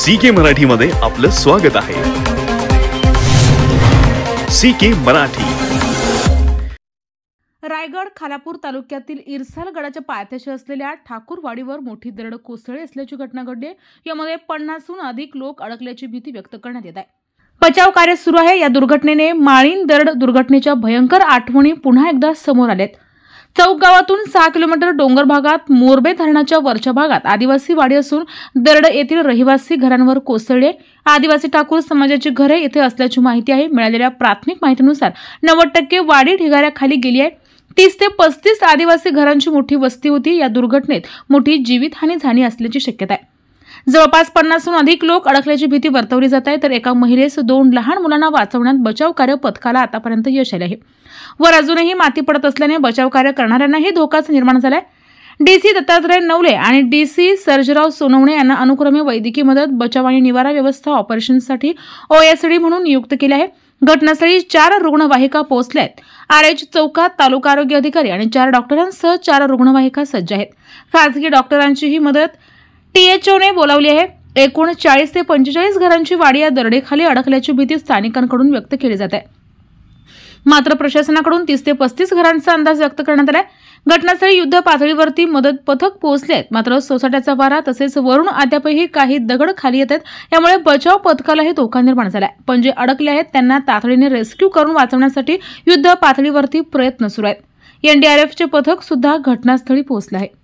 C के मध्ये आपलं स्वागत आहे सी मराठी रायगड खालापूर तालुक्यातील इरसाल गडाच्या पायथ्याशी असलेल्या ठाकूरवाडीवर मोठी दरड कोसळली असल्याची घटना घडली यामध्ये पन्नासहून अधिक लोक अडकल्याची भीती व्यक्त करण्यात येत आहे बचाव कार्य सुरू आहे या दुर्घटनेने माळीन दरड दुर्घटनेच्या भयंकर आठवणी पुन्हा एकदा समोर आल्यात चौक गावातून सहा किलोमीटर डोंगर भागात मोरबे धरणाच्या वरच्या भागात आदिवासी वाडी असून दरड येथील रहिवासी घरांवर कोसळले आदिवासी ठाकूर समाजाची घरे येथे असल्याची माहिती आहे मिळालेल्या प्राथमिक माहितीनुसार नव्वद टक्के वाडी ढिगाऱ्याखाली गेली आहे तीस ते पस्तीस आदिवासी घरांची मोठी वस्ती होती या दुर्घटनेत मोठी जीवितहानी झाली असल्याची शक्यता आहे जवळपास पन्नासहून अधिक लोक अडकल्याची भीती वर्तवली जात आहे तर एका महिलेस दोन लहान मुलांना वाचवण्यात बचाव कार्य पथकाला आतापर्यंत यश आले आहे वर अजूनही माती पडत असल्याने बचाव कार्य करणाऱ्यांनाही धोकाच निर्माण झालाय डीसी दत्तात्रय नवले आणि डीसी सर्जराव सोनवणे यांना अनुक्रमे वैद्यकीय मदत बचाव आणि निवारा व्यवस्था ऑपरेशनसाठी ओएसडी म्हणून नियुक्त केले आहे घटनास्थळी चार रुग्णवाहिका पोहोचल्यात आर एच चौकात तालुका आरोग्य अधिकारी आणि चार डॉक्टरांसह चार रुग्णवाहिका सज्ज आहेत खासगी डॉक्टरांचीही मदत टीएचओने बोलावली आहे एकूण चाळीस ते पंचेचाळीस घरांची वाडी या दरडेखाली अडकल्याची भीती स्थानिकांकडून व्यक्त केली जात आहे मात्र प्रशासनाकडून तीस ते पस्तीस घरांचा अंदाज व्यक्त करण्यात आलाय घटनास्थळी युद्ध पातळीवरती मदत पथक पोहोचले आहेत मात्र सोसाट्याचा वारा तसेच वरुण अद्यापही काही दगड खाली येत आहेत यामुळे बचाव पथकालाही धोका निर्माण झालाय पण जे अडकले आहेत त्यांना तातडीने रेस्क्यू करून वाचवण्यासाठी युद्ध पातळीवरती प्रयत्न सुरू आहेत एनडीआरएफचे पथक सुद्धा घटनास्थळी पोहोचले आहे